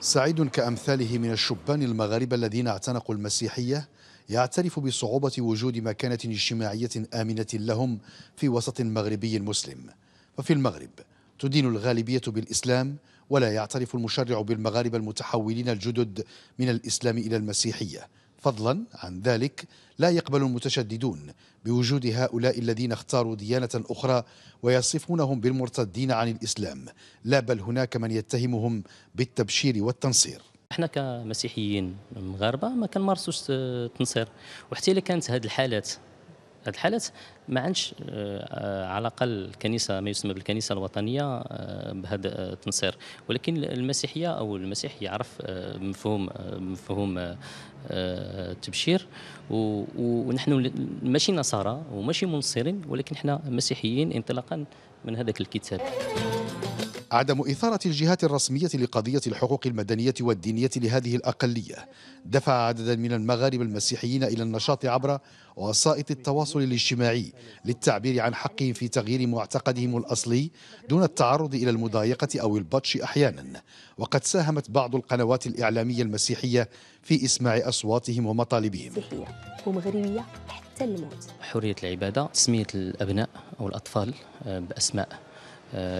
سعيد كأمثاله من الشبان المغاربة الذين اعتنقوا المسيحية يعترف بصعوبة وجود مكانة اجتماعية آمنة لهم في وسط مغربي مسلم ففي المغرب تدين الغالبية بالإسلام ولا يعترف المشرع بالمغاربة المتحولين الجدد من الإسلام إلى المسيحية فضلا عن ذلك لا يقبل المتشددون بوجود هؤلاء الذين اختاروا ديانه اخرى ويصفونهم بالمرتدين عن الاسلام لا بل هناك من يتهمهم بالتبشير والتنصير احنا كمسيحيين مغاربه ما كنمارسوش التنصير وحتى الا كانت هذه الحالات هذه الحالات ما عندش آه، آه، على الاقل الكنيسه ما يسمى بالكنيسه الوطنيه آه، بهذا التنصير ولكن المسيحيه او المسيح يعرف مفهوم مفهوم التبشير ونحن ماشي نصارى وماشي منصرين ولكن حنا مسيحيين انطلاقا من هذاك الكتاب عدم إثارة الجهات الرسمية لقضية الحقوق المدنية والدينية لهذه الأقلية دفع عددا من المغاربة المسيحيين إلى النشاط عبر وسائط التواصل الاجتماعي للتعبير عن حقهم في تغيير معتقدهم الأصلي دون التعرض إلى المضايقة أو البطش أحيانا وقد ساهمت بعض القنوات الإعلامية المسيحية في إسماع أصواتهم ومطالبهم مسيحية ومغربية حتى الموت حرية العبادة تسمية الأبناء أو الأطفال آه، بأسماء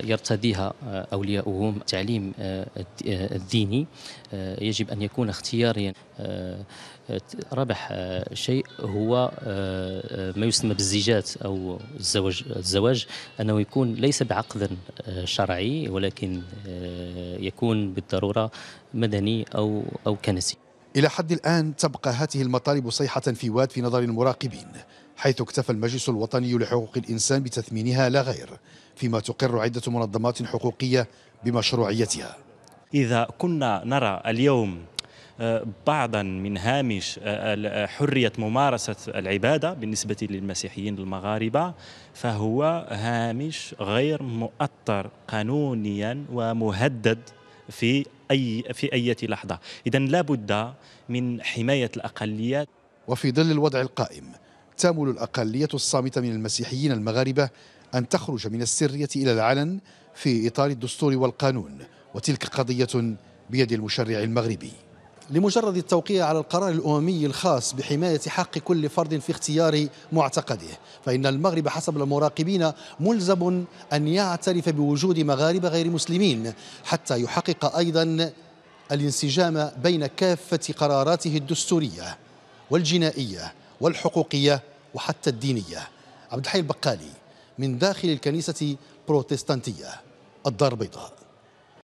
يرتديها أولياؤهم التعليم آه، آه، الديني آه، يجب أن يكون اختياريا ربح شيء هو ما يسمى بالزيجات أو الزواج الزواج أنه يكون ليس بعقد شرعي ولكن يكون بالضرورة مدني أو أو كنسي إلى حد الآن تبقى هذه المطالب صيحة في واد في نظر المراقبين حيث اكتفى المجلس الوطني لحقوق الإنسان بتثمينها لا غير فيما تقر عدة منظمات حقوقية بمشروعيتها إذا كنا نرى اليوم آه، بعضا من هامش آه، آه، حرية ممارسة العبادة بالنسبة للمسيحيين المغاربة فهو هامش غير مؤطر قانونيا ومهدد في أي في أي لحظة إذا لابد من حماية الأقليات وفي ظل الوضع القائم تأمل الأقلية الصامتة من المسيحيين المغاربة أن تخرج من السرية إلى العلن في إطار الدستور والقانون وتلك قضية بيد المشرع المغربي لمجرد التوقيع على القرار الأممي الخاص بحماية حق كل فرد في اختيار معتقده فإن المغرب حسب المراقبين ملزم أن يعترف بوجود مغاربة غير مسلمين حتى يحقق أيضا الانسجام بين كافة قراراته الدستورية والجنائية والحقوقية وحتى الدينية عبد الحي البقالي من داخل الكنيسة البروتستانتية الدار البيضاء